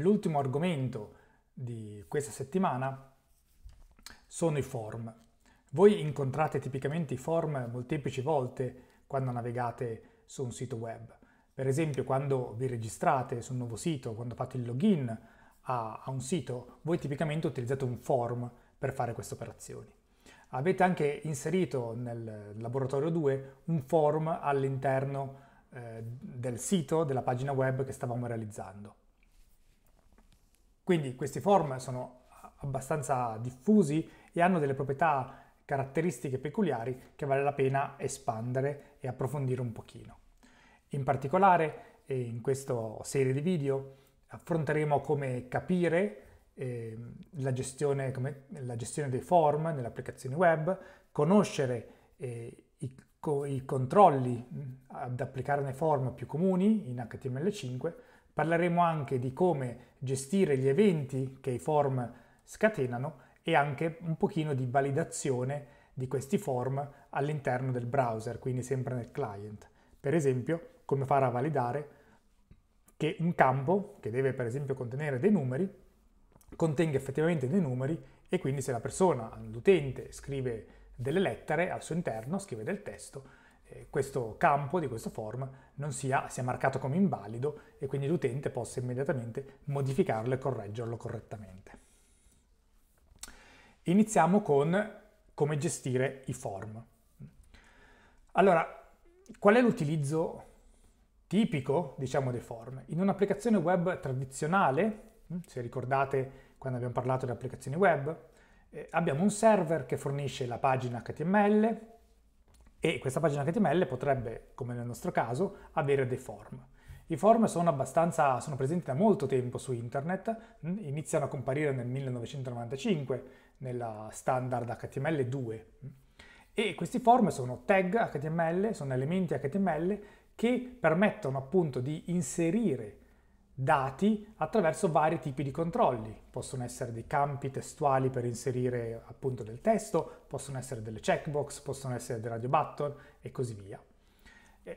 L'ultimo argomento di questa settimana sono i form. Voi incontrate tipicamente i form molteplici volte quando navigate su un sito web. Per esempio, quando vi registrate su un nuovo sito, quando fate il login a, a un sito, voi tipicamente utilizzate un form per fare queste operazioni. Avete anche inserito nel laboratorio 2 un form all'interno eh, del sito, della pagina web che stavamo realizzando. Quindi questi form sono abbastanza diffusi e hanno delle proprietà caratteristiche peculiari che vale la pena espandere e approfondire un pochino. In particolare, eh, in questa serie di video affronteremo come capire eh, la, gestione, come, la, gestione, dei form nell'applicazione web, conoscere eh, i, co, i controlli ad applicare nei form più comuni in HTML5 Parleremo anche di come gestire gli eventi che i form scatenano e anche un pochino di validazione di questi form all'interno del browser, quindi sempre nel client. Per esempio, come fare a validare che un campo, che deve per esempio contenere dei numeri, contenga effettivamente dei numeri e quindi se la persona, l'utente, scrive delle lettere al suo interno, scrive del testo, eh, questo campo di questo form non sia, sia, marcato come invalido e quindi l'utente possa immediatamente modificarlo e correggerlo correttamente. Iniziamo con come gestire i form. Allora, qual è l'utilizzo tipico, diciamo, dei form? In un'applicazione web tradizionale, mm, se ricordate quando abbiamo parlato di applicazioni web, eh, abbiamo un server che fornisce la pagina HTML, e questa pagina HTML potrebbe, come nel nostro caso, avere dei form. I form sono abbastanza, sono presenti da molto tempo su internet, mm, iniziano a comparire nel 1995 nella standard HTML2 e questi form sono tag HTML, sono elementi HTML che permettono appunto di inserire dati attraverso vari tipi di controlli. Possono essere dei campi testuali per inserire appunto del testo, possono essere delle checkbox, possono essere dei radio button e così via.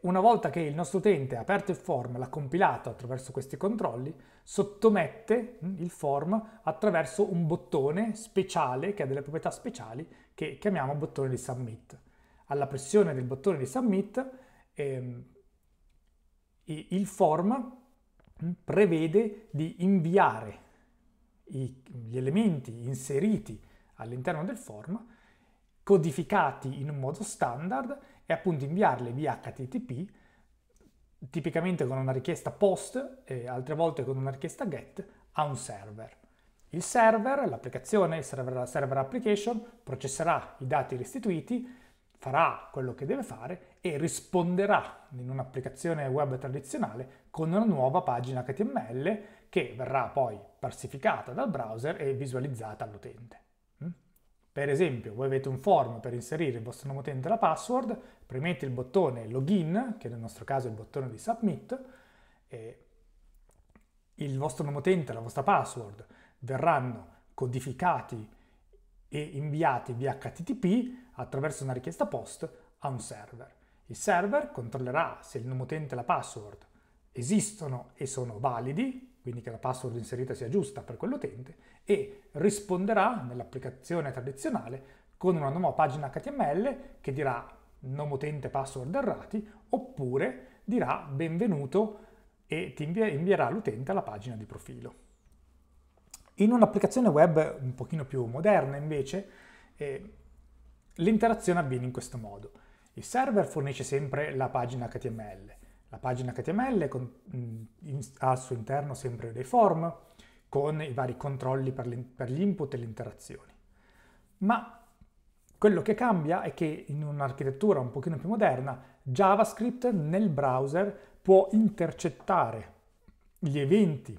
Una volta che il nostro utente ha aperto il form, l'ha compilato attraverso questi controlli, sottomette mm, il form attraverso un bottone speciale che ha delle proprietà speciali che chiamiamo bottone di submit. Alla pressione del bottone di submit ehm, il form prevede di inviare i, gli elementi inseriti all'interno del form codificati in un modo standard e appunto inviarli via HTTP tipicamente con una richiesta post e altre volte con una richiesta get a un server. Il server, l'applicazione, il server, server application processerà i dati restituiti farà quello che deve fare e risponderà in un'applicazione web tradizionale con una nuova pagina HTML che verrà poi parsificata dal browser e visualizzata all'utente. Mm? Per esempio, voi avete un form per inserire il vostro nome utente e la password, premete il bottone login, che nel nostro caso è il bottone di submit, il vostro nome utente e la vostra password verranno codificati e inviati via HTTP attraverso una richiesta POST a un server. Il server controllerà se il nome utente e la password esistono e sono validi, quindi che la password inserita sia giusta per quell'utente, e risponderà nell'applicazione tradizionale con una nuova pagina HTML che dirà nome utente password errati oppure dirà benvenuto e ti invierà l'utente alla pagina di profilo. In un'applicazione web un pochino più moderna invece eh, L'interazione avviene in questo modo. Il server fornisce sempre la pagina HTML. La pagina HTML con, in, ha al suo interno sempre dei form con i vari controlli per, le, per gli input e le interazioni. Ma quello che cambia è che in un'architettura un pochino più moderna JavaScript nel browser può intercettare gli eventi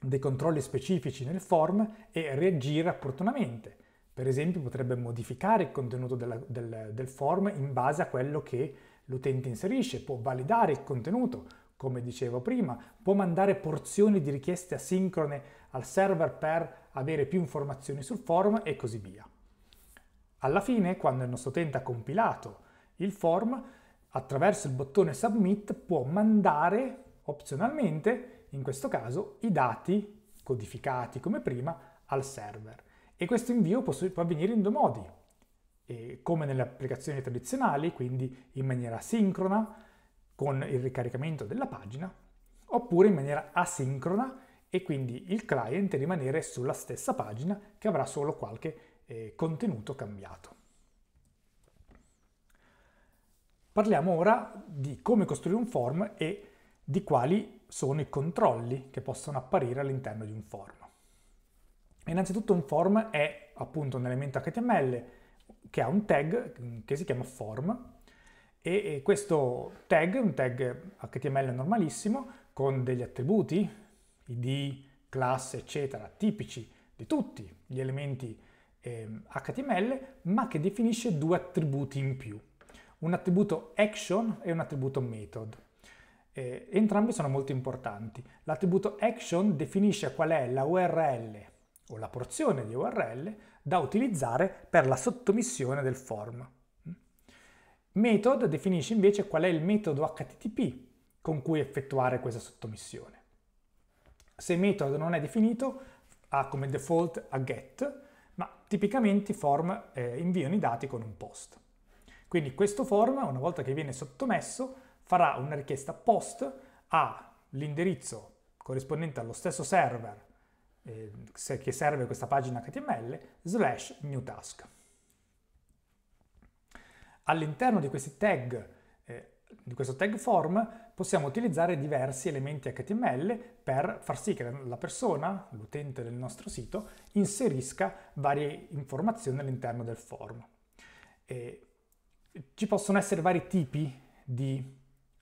dei controlli specifici nel form e reagire opportunamente. Per esempio potrebbe modificare il contenuto della, del, del form in base a quello che l'utente inserisce, può validare il contenuto, come dicevo prima, può mandare porzioni di richieste asincrone al server per avere più informazioni sul form e così via. Alla fine, quando il nostro utente ha compilato il form, attraverso il bottone Submit può mandare opzionalmente, in questo caso, i dati codificati come prima al server. E questo invio può, avvenire in due modi, e come nelle applicazioni tradizionali, quindi in maniera sincrona con il ricaricamento della pagina, oppure in maniera asincrona e quindi il client rimanere sulla stessa pagina che avrà solo qualche eh, contenuto cambiato. Parliamo ora di come costruire un form e di quali sono i controlli che possono apparire all'interno di un form. Innanzitutto un form è appunto un elemento HTML che ha un tag mm, che si chiama form e questo tag, un tag HTML normalissimo con degli attributi, id, classe, eccetera, tipici di tutti gli elementi eh, HTML, ma che definisce due attributi in più, un attributo action e un attributo method. Eh, entrambi sono molto importanti. L'attributo action definisce qual è la URL o la porzione di URL da utilizzare per la sottomissione del form. Method definisce invece qual è il metodo HTTP con cui effettuare questa sottomissione. Se method non è definito, ha come default a get, ma tipicamente i form eh, inviano i dati con un post. Quindi questo form, una volta che viene sottomesso, farà una richiesta post all'indirizzo corrispondente allo stesso server eh, che serve questa pagina HTML, slash new task. All'interno di questi tag, eh, di questo tag form, possiamo utilizzare diversi elementi HTML per far sì che la persona, l'utente del nostro sito, inserisca varie informazioni all'interno del form. Eh, ci possono essere vari tipi di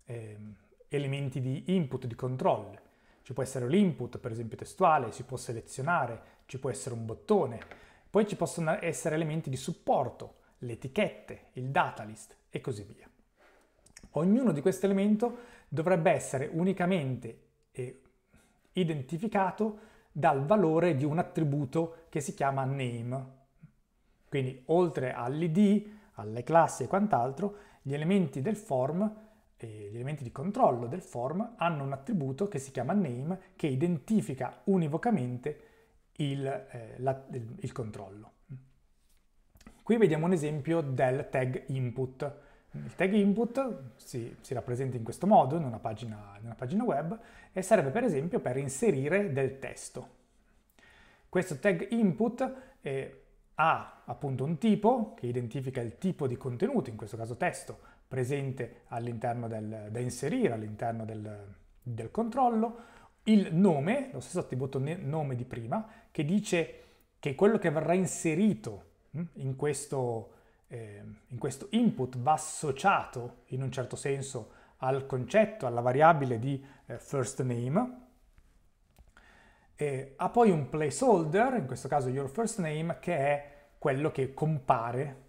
ehm, elementi di input, di controllo ci può essere l'input, per esempio testuale, si può selezionare, ci può essere un bottone, poi ci possono essere elementi di supporto, le etichette, il data list e così via. Ognuno di questi elementi dovrebbe essere unicamente identificato dal valore di un attributo che si chiama name. Quindi oltre all'id, alle classi e quant'altro, gli elementi del form gli elementi di controllo del form hanno un attributo che si chiama name che identifica univocamente il, eh, la, il, il controllo. Qui vediamo un esempio del tag input. Il tag input si, si rappresenta in questo modo in una, pagina, in una pagina web e serve per esempio per inserire del testo. Questo tag input eh, ha appunto un tipo che identifica il tipo di contenuto, in questo caso testo, presente all'interno del, da inserire all'interno del, del controllo, il nome, lo stesso attributo nome di prima, che dice che quello che verrà inserito hm, in questo, eh, in questo input va associato in un certo senso al concetto, alla variabile di eh, first name. E eh, ha poi un placeholder, in questo caso your first name, che è quello che compare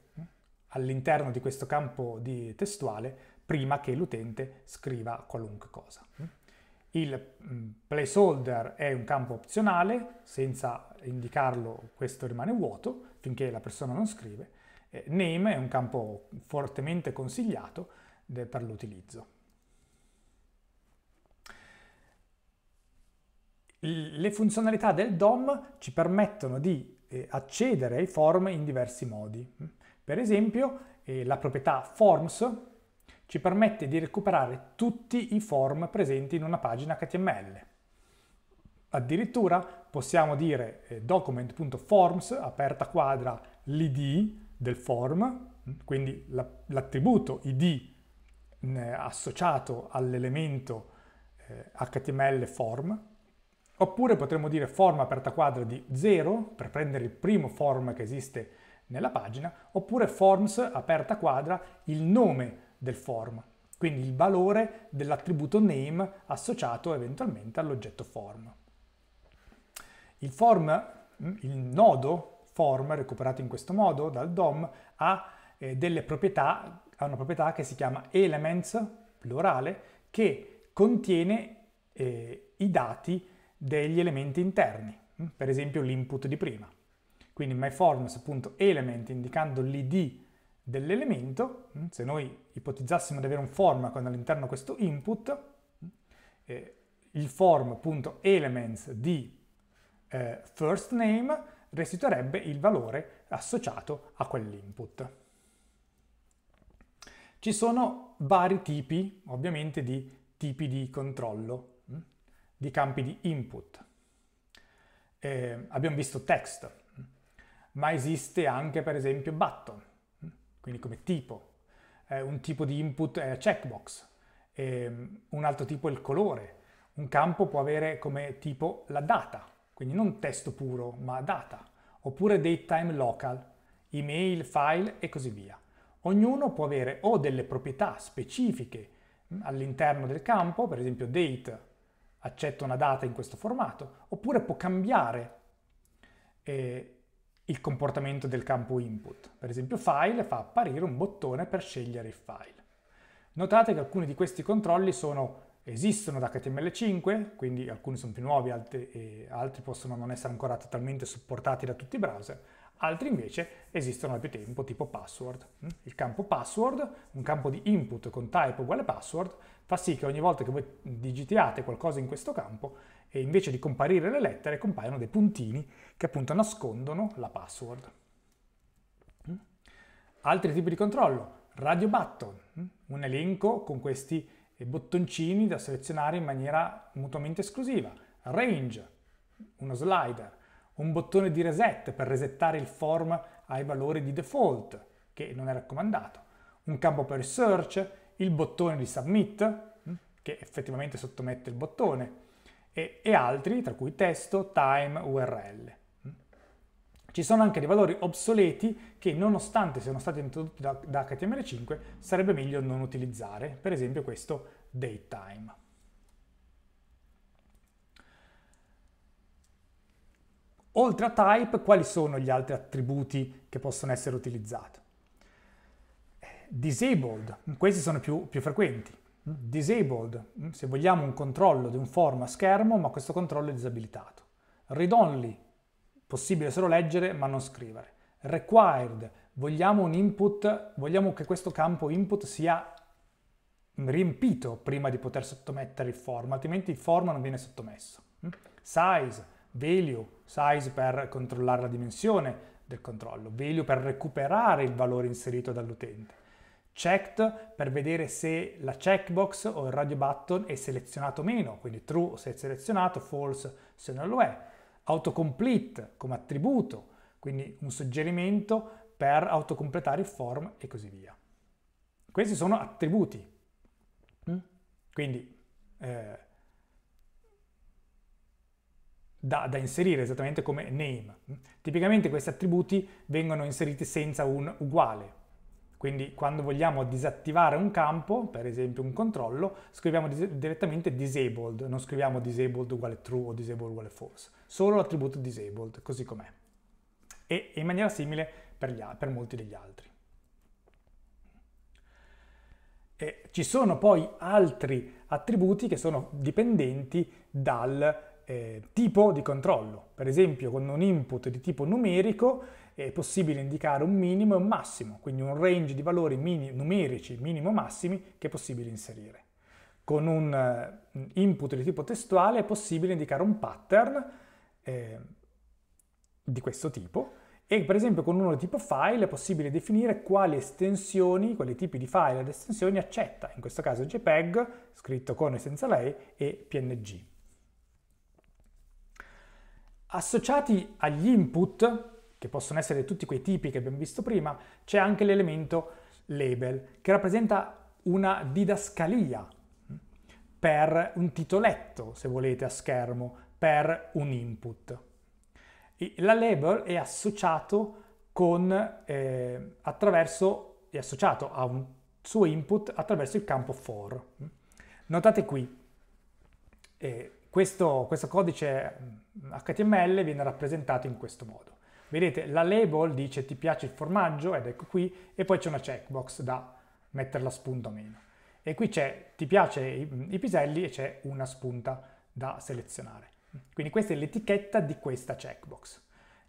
all'interno di questo campo di testuale prima che l'utente scriva qualunque cosa. Mm. Il mm, placeholder è un campo opzionale, senza indicarlo questo rimane vuoto finché la persona non scrive. Name è un campo fortemente consigliato per l'utilizzo. Le funzionalità del DOM ci permettono di eh, accedere ai form in diversi modi. Mm. Per esempio, eh, la proprietà forms ci permette di recuperare tutti i form presenti in una pagina HTML. Addirittura possiamo dire eh, document.forms, aperta quadra, l'id del form, mm, quindi l'attributo id mm, associato all'elemento HTML eh, form, oppure potremmo dire form aperta quadra di 0 per prendere il primo form che esiste nella pagina, oppure forms aperta quadra il nome del form, quindi il valore dell'attributo name associato eventualmente all'oggetto form. Il form, mm, il nodo form recuperato in questo modo dal DOM ha eh, delle proprietà, ha una proprietà che si chiama elements, plurale, che contiene eh, i dati degli elementi interni, mm, per esempio l'input di prima quindi myForms.element indicando l'id dell'elemento, mm, se noi ipotizzassimo di avere un form con all'interno questo input, eh, il form.elements di eh, first name restituirebbe il valore associato a quell'input. Ci sono vari tipi, ovviamente, di tipi di controllo, mm, di campi di input. Eh, abbiamo visto text, ma esiste anche per esempio button, quindi come tipo. Eh, un tipo di input è checkbox, ehm, un altro tipo è il colore, un campo può avere come tipo la data, quindi non testo puro ma data, oppure date time local, email, file e così via. Ognuno può avere o delle proprietà specifiche all'interno del campo, per esempio date accetto una data in questo formato, oppure può cambiare eh, il comportamento del campo input. Per esempio file fa apparire un bottone per scegliere il file. Notate che alcuni di questi controlli sono, esistono da HTML5, quindi alcuni sono più nuovi altri, altri possono non essere ancora totalmente supportati da tutti i browser, altri invece esistono da più tempo, tipo password. Mm? Il campo password, un campo di input con type uguale password, fa sì che ogni volta che voi digitiate qualcosa in questo campo, e invece di comparire le lettere compaiono dei puntini che appunto nascondono la password. Mm? Altri tipi di controllo, radio button, mm? un elenco con questi bottoncini da selezionare in maniera mutuamente esclusiva, range, uno slider, un bottone di reset per resettare il form ai valori di default, che non è raccomandato, un campo per search, il bottone di submit, mm? che effettivamente sottomette il bottone, e, e altri, tra cui testo, time, URL. Mm. Ci sono anche dei valori obsoleti che nonostante siano stati introdotti da, da HTML5 sarebbe meglio non utilizzare, per esempio questo datetime. Oltre a type, quali sono gli altri attributi che possono essere utilizzati? Disabled, questi sono più, più frequenti disabled, mm, se vogliamo un controllo di un form a schermo, ma questo controllo è disabilitato. Read only, possibile solo leggere ma non scrivere. Required, vogliamo un input, vogliamo che questo campo input sia riempito prima di poter sottomettere il form, altrimenti il form non viene sottomesso. Mm. Size, value, size per controllare la dimensione del controllo, value per recuperare il valore inserito dall'utente checked per vedere se la checkbox o il radio button è selezionato o meno, quindi true se è selezionato, false se non lo è. Autocomplete come attributo, quindi un suggerimento per autocompletare il form e così via. Questi sono attributi. Mm? Quindi eh, da, da, inserire esattamente come name. Mm? Tipicamente questi attributi vengono inseriti senza un uguale, quindi quando vogliamo disattivare un campo, per esempio un controllo, scriviamo dis direttamente disabled, non scriviamo disabled uguale true o disabled uguale false, solo l'attributo disabled, così com'è. E in maniera simile per, per molti degli altri. E ci sono poi altri attributi che sono dipendenti dal eh, tipo di controllo. Per esempio con un input di tipo numerico è possibile indicare un minimo e un massimo, quindi un range di valori mini, numerici minimo-massimi che è possibile inserire. Con un eh, input di tipo testuale è possibile indicare un pattern eh, di questo tipo e per esempio con uno di tipo file è possibile definire quali estensioni, quali tipi di file ed estensioni accetta, in questo caso JPEG, scritto con e senza lei, e PNG. Associati agli input, che possono essere tutti quei tipi che abbiamo visto prima, c'è anche l'elemento label, che rappresenta una didascalia per un titoletto, se volete, a schermo, per un input. La label è associato, con, eh, è associato a un suo input attraverso il campo for. Notate qui, eh, questo, questo codice mm, HTML viene rappresentato in questo modo. Vedete, la label dice ti piace il formaggio, ed ecco qui, e poi c'è una checkbox da mettere la spunta o meno. E qui c'è ti piace i, mm, i piselli e c'è una spunta da selezionare. Quindi questa è l'etichetta di questa checkbox.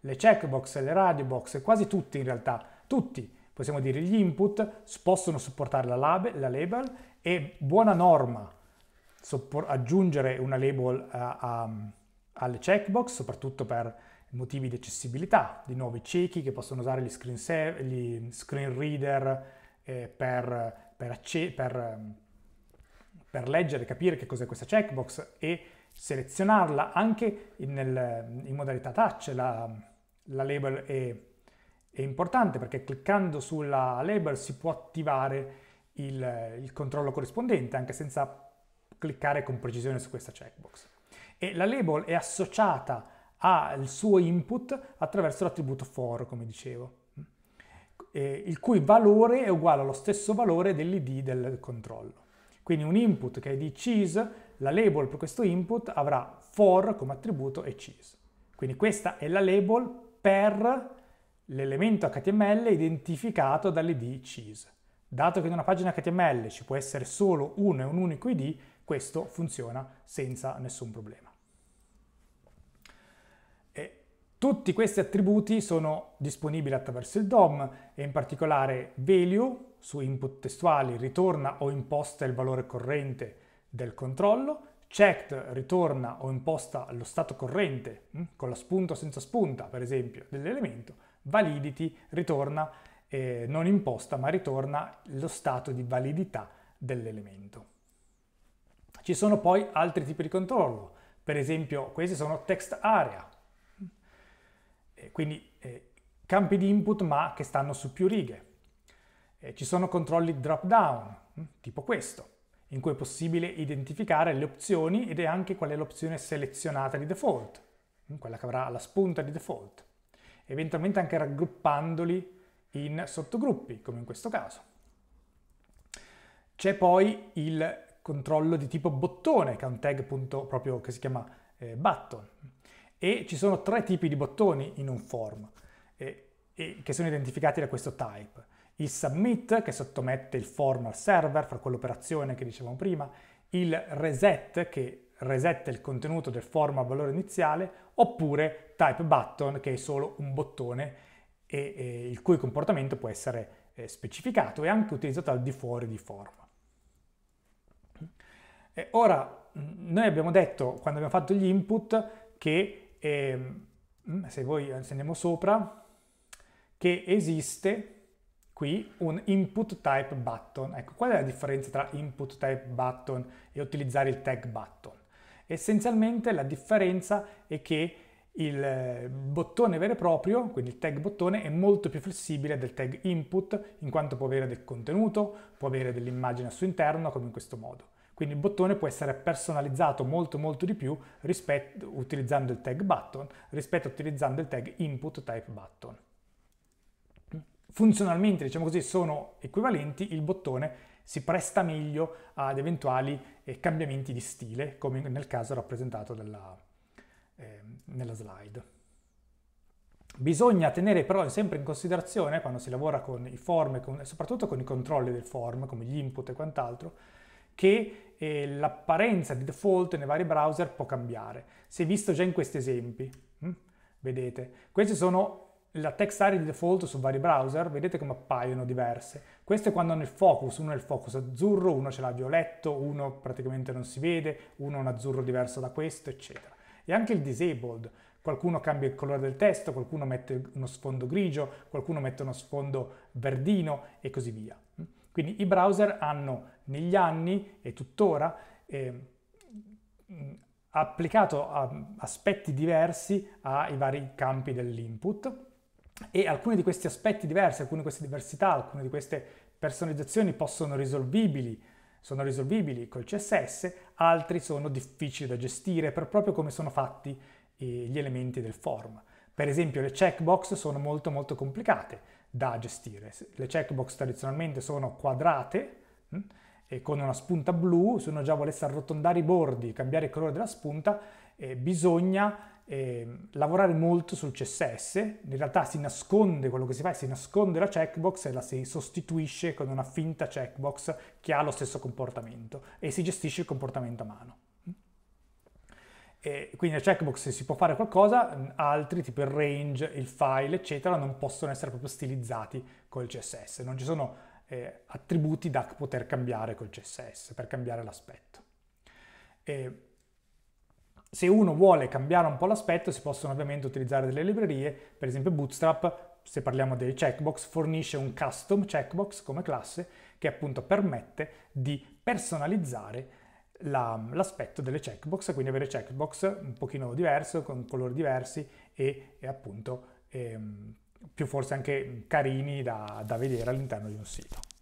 Le checkbox, le radio box, quasi tutti in realtà, tutti, possiamo dire gli input, possono supportare la label, la label e buona norma aggiungere una label eh, a, a, alle checkbox, soprattutto per motivi di accessibilità, di nuovi ciechi che possono usare gli screen, save, gli screen reader eh, per, per, per, per, leggere, capire che cos'è questa checkbox e selezionarla anche in, nel, in modalità touch. La, la label è, è, importante perché cliccando sulla label si può attivare il, il controllo corrispondente anche senza cliccare con precisione su questa checkbox. E la label è associata al suo input attraverso l'attributo for, come dicevo, il cui valore è uguale allo stesso valore dell'id del controllo. Quindi un input che è di cheese, la label per questo input avrà for come attributo e cheese. Quindi questa è la label per l'elemento HTML identificato dall'id cheese. Dato che in una pagina HTML ci può essere solo uno e un unico id, questo funziona senza nessun problema. E tutti questi attributi sono disponibili attraverso il DOM e in particolare value su input testuali ritorna o imposta il valore corrente del controllo, checked ritorna o imposta lo stato corrente hm, con la spunta o senza spunta per esempio dell'elemento, validity ritorna eh, non imposta ma ritorna lo stato di validità dell'elemento. Ci sono poi altri tipi di controllo, per esempio questi sono text area, eh, quindi eh, campi di input ma che stanno su più righe. Eh, ci sono controlli drop down, hm, tipo questo, in cui è possibile identificare le opzioni ed è anche qual è l'opzione selezionata di default, hm, quella che avrà la spunta di default, eventualmente anche raggruppandoli in sottogruppi, come in questo caso. C'è poi il controllo di tipo bottone, che è un tag punto, proprio che si chiama eh, button. E ci sono tre tipi di bottoni in un form eh, eh, che sono identificati da questo type. Il submit, che sottomette il form al server, fa quell'operazione che dicevamo prima, il reset, che resetta il contenuto del form al valore iniziale, oppure type button, che è solo un bottone e, e il cui comportamento può essere eh, specificato e anche utilizzato al di fuori di form. Eh, ora, mm, noi abbiamo detto, quando abbiamo fatto gli input, che eh, se voi andiamo sopra, che esiste qui un input type button. Ecco, qual è la differenza tra input type button e utilizzare il tag button? Essenzialmente la differenza è che il eh, bottone vero e proprio, quindi il tag bottone, è molto più flessibile del tag input in quanto può avere del contenuto, può avere dell'immagine al suo interno, come in questo modo. Quindi il bottone può essere personalizzato molto molto di più rispetto, utilizzando il tag button rispetto a utilizzando il tag input type button. Funzionalmente, diciamo così, sono equivalenti, il bottone si presta meglio ad eventuali eh, cambiamenti di stile, come nel caso rappresentato dalla, eh, nella slide. Bisogna tenere però sempre in considerazione, quando si lavora con i form e soprattutto con i controlli del form, come gli input e quant'altro, che eh, l'apparenza di default nei vari browser può cambiare. Si è visto già in questi esempi, mm? vedete. Queste sono la text area di default su vari browser, vedete come appaiono diverse. Questo è quando hanno il focus, uno è il focus azzurro, uno ce l'ha violetto, uno praticamente non si vede, uno è un azzurro diverso da questo, eccetera. E anche il disabled, qualcuno cambia il colore del testo, qualcuno mette uno sfondo grigio, qualcuno mette uno sfondo verdino e così via. Quindi i browser hanno negli anni e tuttora eh, applicato aspetti diversi ai vari campi dell'input e alcuni di questi aspetti diversi, alcune di queste diversità, alcune di queste personalizzazioni possono risolvibili, sono risolvibili col CSS, altri sono difficili da gestire per proprio come sono fatti eh, gli elementi del form. Per esempio le checkbox sono molto molto complicate, da gestire. Le checkbox tradizionalmente sono quadrate hm, e con una spunta blu, se uno già volesse arrotondare i bordi, cambiare il colore della spunta, eh, bisogna eh, lavorare molto sul CSS, in realtà si nasconde quello che si fa, si nasconde la checkbox e la si sostituisce con una finta checkbox che ha lo stesso comportamento e si gestisce il comportamento a mano. E quindi nel checkbox si può fare qualcosa, altri tipo il range, il file, eccetera, non possono essere proprio stilizzati col CSS, non ci sono eh, attributi da poter cambiare col CSS per cambiare l'aspetto. E se uno vuole cambiare un po' l'aspetto si possono ovviamente utilizzare delle librerie, per esempio Bootstrap, se parliamo dei checkbox, fornisce un custom checkbox come classe che appunto permette di personalizzare la, l'aspetto delle checkbox, quindi avere checkbox un pochino diverso, con colori diversi e, e appunto ehm, più forse anche carini da, da vedere all'interno di un sito.